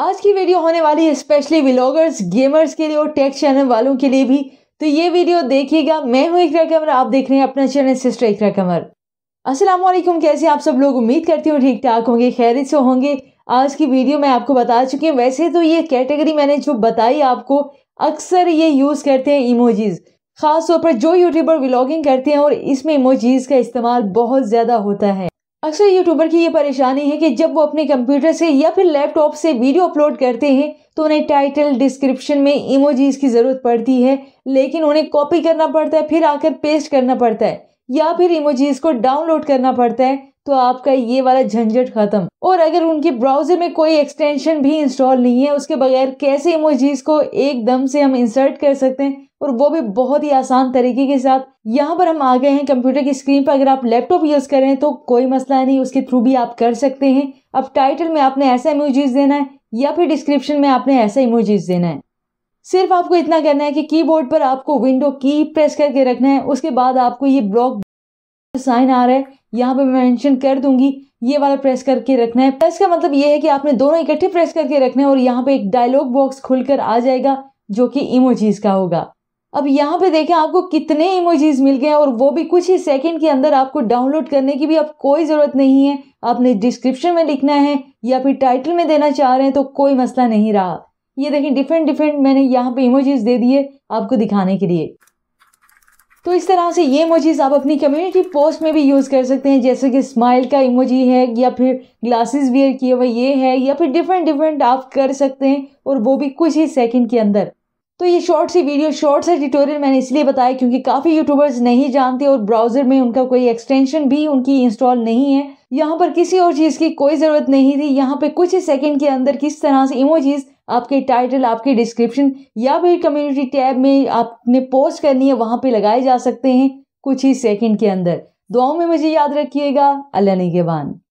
आज की वीडियो होने वाली है स्पेशली व्लॉगर्स गेमर्स के लिए और टेक चैनल वालों के लिए भी तो ये वीडियो देखिएगा मैं हूँ इकरा कमर आप देख रहे हैं अपना चैनल सिस्टर इकरा कमर अस्सलाम कैसे आप सब लोग उम्मीद करती हूँ ठीक ठाक होंगे खैरित से होंगे आज की वीडियो मैं आपको बता चुकी हूँ वैसे तो ये कैटेगरी मैंने जो बताई आपको अक्सर ये यूज़ करते हैं इमोजीज़ खासतौर पर जो यूट्यूबर व्लॉगिंग करते हैं और इसमें इमोजीज़ का इस्तेमाल बहुत ज़्यादा होता है अक्सर यूट्यूबर की ये परेशानी है कि जब वो अपने कंप्यूटर से या फिर लैपटॉप से वीडियो अपलोड करते हैं तो उन्हें टाइटल डिस्क्रिप्शन में इमोजीज की ज़रूरत पड़ती है लेकिन उन्हें कॉपी करना पड़ता है फिर आकर पेस्ट करना पड़ता है या फिर इमोजीज को डाउनलोड करना पड़ता है तो आपका ये वाला झंझट खत्म और अगर उनके ब्राउजर में कोई एक्सटेंशन भी इंस्टॉल नहीं है उसके बगैर कैसे इमोजीज को एकदम से हम इंसर्ट कर सकते हैं और वो भी बहुत ही आसान तरीके के साथ यहाँ पर हम आ गए हैं कंप्यूटर की स्क्रीन पर अगर आप लैपटॉप यूज़ कर रहे हैं तो कोई मसला नहीं उसके थ्रू भी आप कर सकते हैं अब टाइटल में आपने ऐसा इमोजीज देना है या फिर डिस्क्रिप्शन में आपने ऐसा इमोजीज देना है सिर्फ आपको इतना करना है कि कीबोर्ड पर आपको विंडो की प्रेस करके रखना है उसके बाद आपको ये ब्लॉक साइन आ रहा है यहाँ पे मैं मेंशन कर दूंगी ये वाला प्रेस करके रखना है प्रेस का मतलब ये है कि आपने दोनों इकट्ठे प्रेस करके रखना है और यहाँ पे एक डायलॉग बॉक्स खुलकर आ जाएगा जो कि इमोजीज का होगा अब यहाँ पे देखें आपको कितने इमोजीज मिल गए और वो भी कुछ ही सेकंड के अंदर आपको डाउनलोड करने की भी अब कोई ज़रूरत नहीं है आपने डिस्क्रिप्शन में लिखना है या फिर टाइटल में देना चाह रहे हैं तो कोई मसला नहीं रहा ये देखें डिफरेंट डिफरेंट मैंने यहाँ पे इमोजीज दे दिए आपको दिखाने के लिए तो इस तरह से ये इमोजीज़ आप अपनी कम्युनिटी पोस्ट में भी यूज़ कर सकते हैं जैसे कि स्माइल का इमोजी है या फिर ग्लासेस वेयर किए हुए ये है या फिर डिफरेंट डिफरेंट आप कर सकते हैं और वो भी कुछ ही सेकंड के अंदर तो ये शॉर्ट सी वीडियो शॉर्ट से ट्यूटोरियल मैंने इसलिए बताया क्योंकि काफ़ी यूट्यूबर्स नहीं जानते और ब्राउज़र में उनका कोई एक्सटेंशन भी उनकी इंस्टॉल नहीं है यहाँ पर किसी और चीज़ की कोई ज़रूरत नहीं थी यहाँ पे कुछ ही सेकंड के अंदर किस तरह से इमोजीज़ आपके टाइटल आपके डिस्क्रिप्शन या फिर कम्युनिटी टैब में आपने पोस्ट करनी है वहाँ पर लगाए जा सकते हैं कुछ ही सेकेंड के अंदर दुआओं में मुझे याद रखिएगा अल्लाह बान